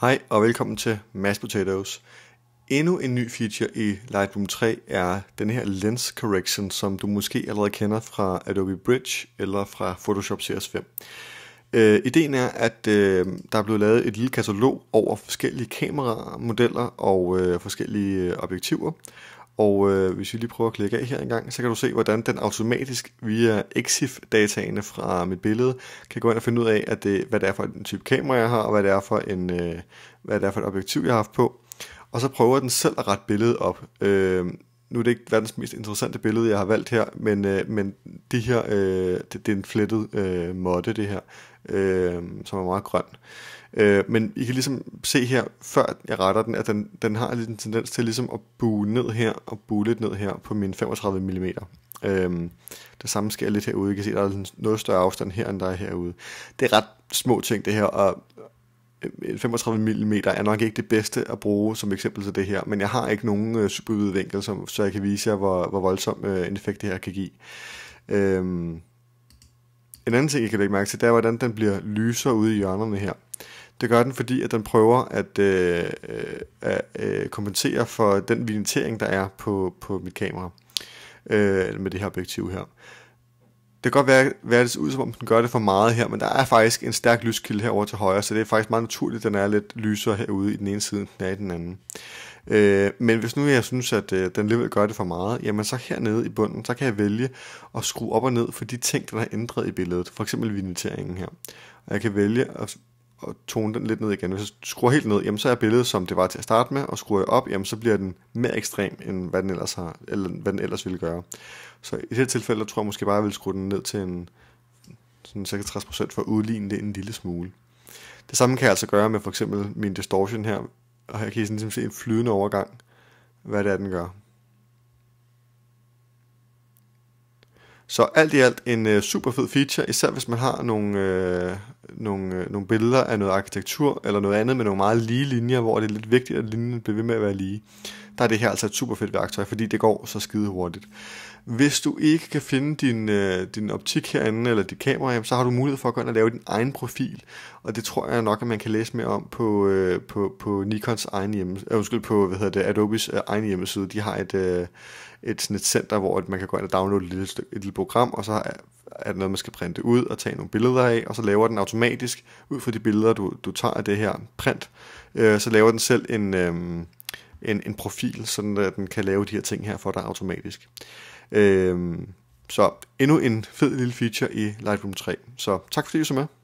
Hej og velkommen til Mass Potatoes. Endnu en ny feature i Lightroom 3 er den her lens correction, som du måske allerede kender fra Adobe Bridge eller fra Photoshop CS5. Øh, ideen er, at øh, der er blevet lavet et lille katalog over forskellige kameramodeller og øh, forskellige øh, objektiver, og øh, hvis vi lige prøver at klikke af her gang, så kan du se, hvordan den automatisk via EXIF-dataene fra mit billede, kan gå ind og finde ud af, at det, hvad det er for en type kamera, jeg har, og hvad det er for, en, øh, hvad det er for et objektiv, jeg har haft på. Og så prøver den selv at rette billedet op. Øh, nu er det ikke verdens mest interessante billede, jeg har valgt her, men, øh, men det her, øh, det, det er en flettet øh, måtte, det her øh, som er meget grøn. Øh, men I kan ligesom se her, før jeg retter den, at den, den har en tendens til ligesom at bue ned her og bue lidt ned her på min 35 mm. Øh, det samme sker lidt herude. I kan se, der er noget større afstand her, end der er herude. Det er ret små ting, det her, og 35 øh, mm er nok ikke det bedste at bruge som eksempel til det her, men jeg har ikke nogen øh, superudvinkel, som, så jeg kan vise jer, hvor, hvor voldsom øh, en effekt det her kan give. Øhm, en anden ting, I kan lægge mærke til, det er, hvordan den bliver lysere ude i hjørnerne her. Det gør den, fordi at den prøver at øh, øh, øh, kompensere for den vignettering, der er på, på mit kamera øh, med det her objektiv her. Det kan godt være, at det ud, som om den gør det for meget her, men der er faktisk en stærk lyskilde herover til højre, så det er faktisk meget naturligt, at den er lidt lysere herude i den ene side, end den er i den anden. Øh, men hvis nu jeg synes, at øh, den alligevel gør det for meget, jamen så hernede i bunden, så kan jeg vælge at skrue op og ned for de ting, der er ændret i billedet. For eksempel vignetteringen her. Og jeg kan vælge at at tone den lidt ned igen. Hvis jeg skruer helt ned, jamen så er billedet, som det var til at starte med, og skruer jeg op, jamen så bliver den mere ekstrem, end hvad den ellers, har, eller hvad den ellers ville gøre. Så i det her tilfælde, tror jeg måske bare, at jeg vil skrue den ned til en sådan 60% for at udligne det en lille smule. Det samme kan jeg altså gøre med for eksempel min distortion her og jeg kan sådan ligesom se en flydende overgang, hvad det er, den gør. Så alt i alt en øh, super fed feature, især hvis man har nogle, øh, nogle, øh, nogle billeder af noget arkitektur eller noget andet med nogle meget lige linjer, hvor det er lidt vigtigt, at linjen bliver ved med at være lige der er det her altså et super fedt værktøj, fordi det går så skide hurtigt. Hvis du ikke kan finde din, øh, din optik herinde, eller dit kamera, så har du mulighed for at gå ind og lave din egen profil, og det tror jeg nok, at man kan læse mere om på, øh, på, på Nikons egen hjemmeside, Uh, øh, undskyld, på hvad hedder det, Adobes egen hjemmeside. De har et, et, sådan et center, hvor man kan gå ind og downloade et lille, et lille program, og så er, det noget, man skal printe ud og tage nogle billeder af, og så laver den automatisk, ud fra de billeder, du, du tager af det her print, øh, så laver den selv en... Øh, en, en profil, sådan at øh, den kan lave de her ting her for dig automatisk. Øh, så endnu en fed lille feature i Lightroom 3. Så tak fordi du så med.